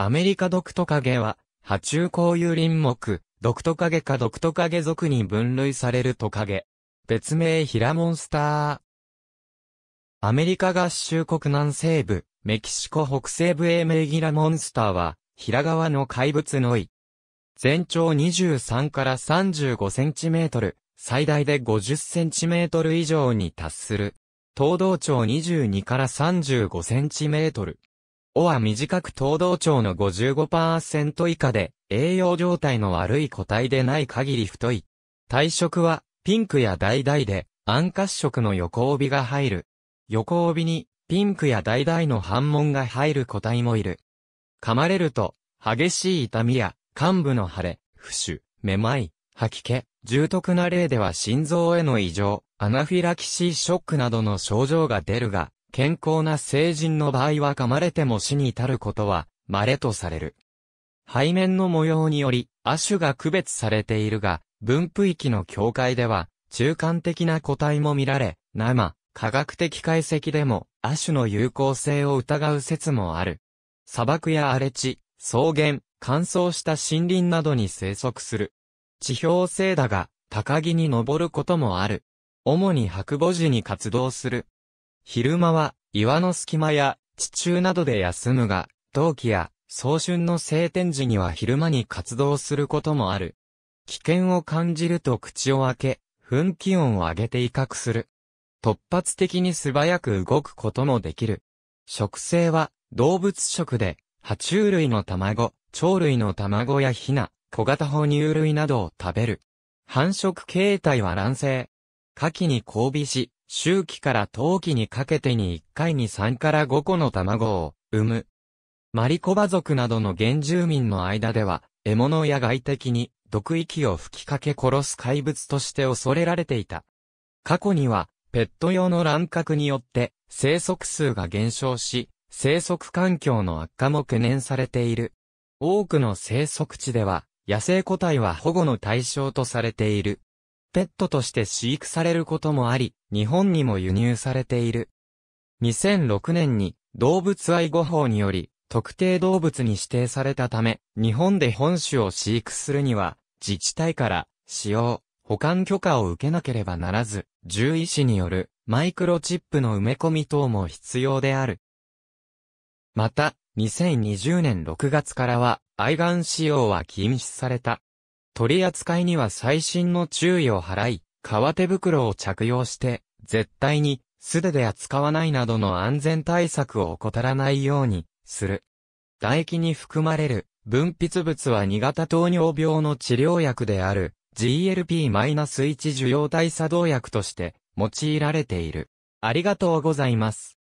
アメリカドクトカゲは、波中高有林木、ドクトカゲかドクトカゲ属に分類されるトカゲ。別名ヒラモンスター。アメリカ合衆国南西部、メキシコ北西部英名ギラモンスターは、ヒラ川の怪物のい。全長23から35センチメートル、最大で50センチメートル以上に達する。東道町22から35センチメートル。尾は短く糖度長の55%以下で、栄養状態の悪い個体でない限り太い。体色は、ピンクや橙で、暗褐色の横帯が入る。横帯に、ピンクや橙の反紋が入る個体もいる。噛まれると、激しい痛みや、患部の腫れ、浮腫、めまい、吐き気、重篤な例では心臓への異常、アナフィラキシーショックなどの症状が出るが、健康な成人の場合は噛まれても死に至ることは、稀とされる。背面の模様により、亜種が区別されているが、分布域の境界では、中間的な個体も見られ、生、科学的解析でも、亜種の有効性を疑う説もある。砂漠や荒れ地、草原、乾燥した森林などに生息する。地表性だが、高木に登ることもある。主に白母樹に活動する。昼間は岩の隙間や地中などで休むが、冬季や早春の晴天時には昼間に活動することもある。危険を感じると口を開け、噴気音を上げて威嚇する。突発的に素早く動くこともできる。食性は動物食で、爬虫類の卵、鳥類の卵やヒナ、小型哺乳類などを食べる。繁殖形態は卵生。夏季に交尾し、周期から冬季にかけてに1回に3から5個の卵を産む。マリコバ族などの原住民の間では、獲物や外敵に毒域を吹きかけ殺す怪物として恐れられていた。過去には、ペット用の乱獲によって生息数が減少し、生息環境の悪化も懸念されている。多くの生息地では、野生個体は保護の対象とされている。ペットとして飼育されることもあり、日本にも輸入されている。2006年に動物愛護法により特定動物に指定されたため、日本で本種を飼育するには自治体から使用、保管許可を受けなければならず、獣医師によるマイクロチップの埋め込み等も必要である。また、2020年6月からは、愛玩使用は禁止された。取り扱いには最新の注意を払い、革手袋を着用して、絶対に素手で扱わないなどの安全対策を怠らないようにする。唾液に含まれる分泌物は2型糖尿病の治療薬である GLP-1 受容体作動薬として用いられている。ありがとうございます。